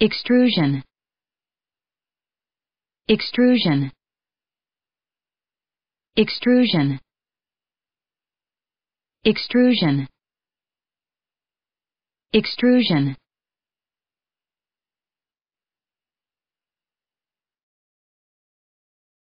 extrusion extrusion extrusion extrusion extrusion